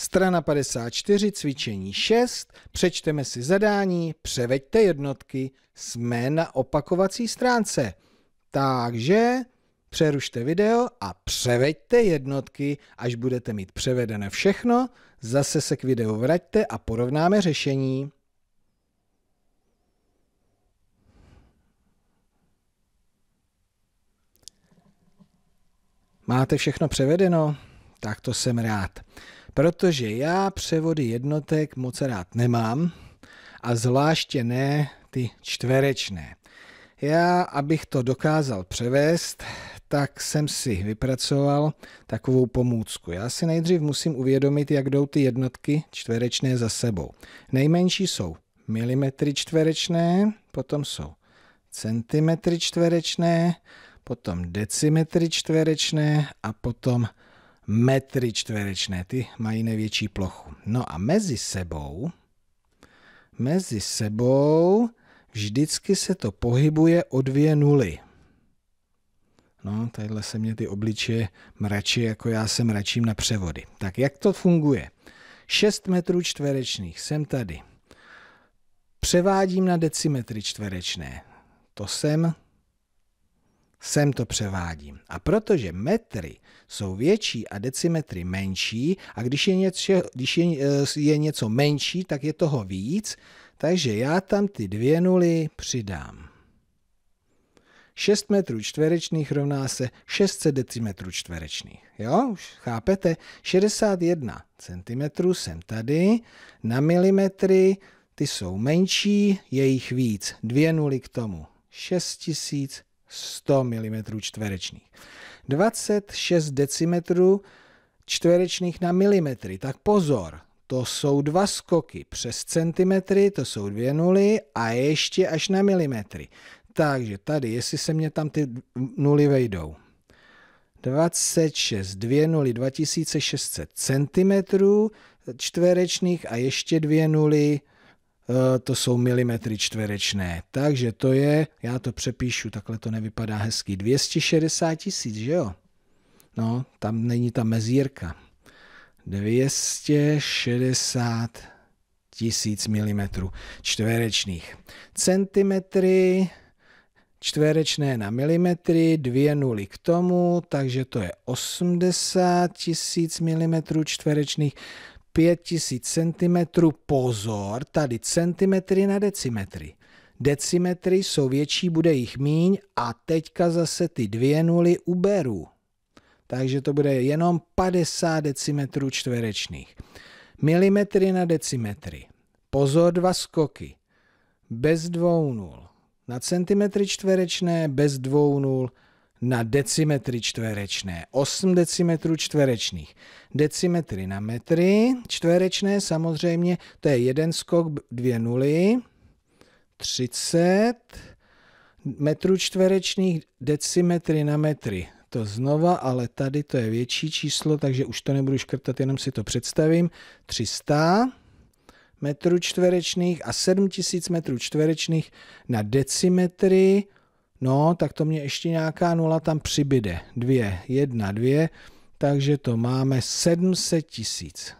Strana 54, cvičení 6, přečteme si zadání, převeďte jednotky, jsme na opakovací stránce. Takže přerušte video a převeďte jednotky, až budete mít převedené všechno, zase se k videu vraťte a porovnáme řešení. Máte všechno převedeno? Tak to jsem rád protože já převody jednotek moc rád nemám a zvláště ne ty čtverečné. Já, abych to dokázal převést, tak jsem si vypracoval takovou pomůcku. Já si nejdřív musím uvědomit, jak jdou ty jednotky čtverečné za sebou. Nejmenší jsou milimetry čtverečné, potom jsou centimetry čtverečné, potom decimetry čtverečné a potom metry čtverečné, ty mají největší plochu. No a mezi sebou, mezi sebou vždycky se to pohybuje o dvě nuly. No, tadyhle se mě ty obličeje mračí, jako já se mračím na převody. Tak jak to funguje? 6 metrů čtverečných, jsem tady. Převádím na decimetry čtverečné. To jsem, sem to převádím. A protože metry jsou větší a decimetry menší, a když je něco, když je, eh, je něco menší, tak je toho víc, takže já tam ty dvě nuly přidám. 6 metrů čtverečných rovná se 600 decimetrů čtverečných. Jo, už chápete? 61 cm jsem tady, na milimetry, ty jsou menší, je jich víc, dvě nuly k tomu. 6000 100 mm čtverečných. 26 decimetrů čtverečných na milimetry. Tak pozor, to jsou dva skoky přes centimetry, to jsou dvě nuly a ještě až na milimetry. Takže tady, jestli se mě tam ty nuly vejdou. 26, dvě nuly, 2600 cm čtverečných a ještě dvě nuly Eh, to jsou milimetry čtverečné. Takže to je, já to přepíšu, takhle to nevypadá hezky, 260 tisíc, že jo? No, tam není ta mezírka. 260 tisíc milimetrů čtverečných. Centimetry čtverečné na milimetry, dvě nuly k tomu, takže to je 80 tisíc milimetrů čtverečných. 5000 cm pozor, tady centimetry na decimetry. Decimetry jsou větší, bude jich míň a teďka zase ty dvě nuly uberu. Takže to bude jenom 50 decimetrů čtverečných. Milimetry na decimetry. Pozor, dva skoky. Bez dvou nul. Na centimetry čtverečné bez dvou nul na decimetry čtverečné, 8 decimetrů čtverečných. Decimetry na metry, čtverečné samozřejmě, to je jeden skok, dvě nuly, 30 metrů čtverečných, decimetry na metry. To znova, ale tady to je větší číslo, takže už to nebudu škrtat, jenom si to představím. 300 metrů čtverečných a 7000 metrů čtverečných na decimetry No, tak to mě ještě nějaká nula tam přibyde. Dvě, jedna, dvě, takže to máme 700 tisíc.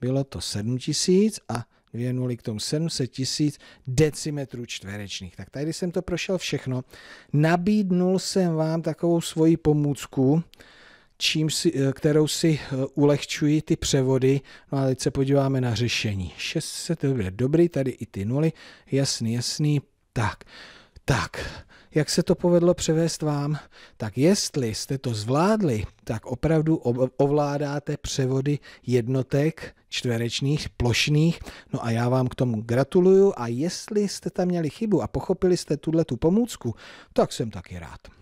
Bylo to 7 tisíc a dvě nuly k tomu 700 tisíc decimetrů čtverečných. Tak tady jsem to prošel všechno. Nabídnul jsem vám takovou svoji pomůcku, čím si, eh, kterou si eh, ulehčují ty převody. No a teď se podíváme na řešení. 600 dobrý, tady i ty nuly, jasný, jasný. Tak, tak, jak se to povedlo převést vám, tak jestli jste to zvládli, tak opravdu ovládáte převody jednotek čtverečných, plošných. No a já vám k tomu gratuluju a jestli jste tam měli chybu a pochopili jste tuhle tu pomůcku, tak jsem taky rád.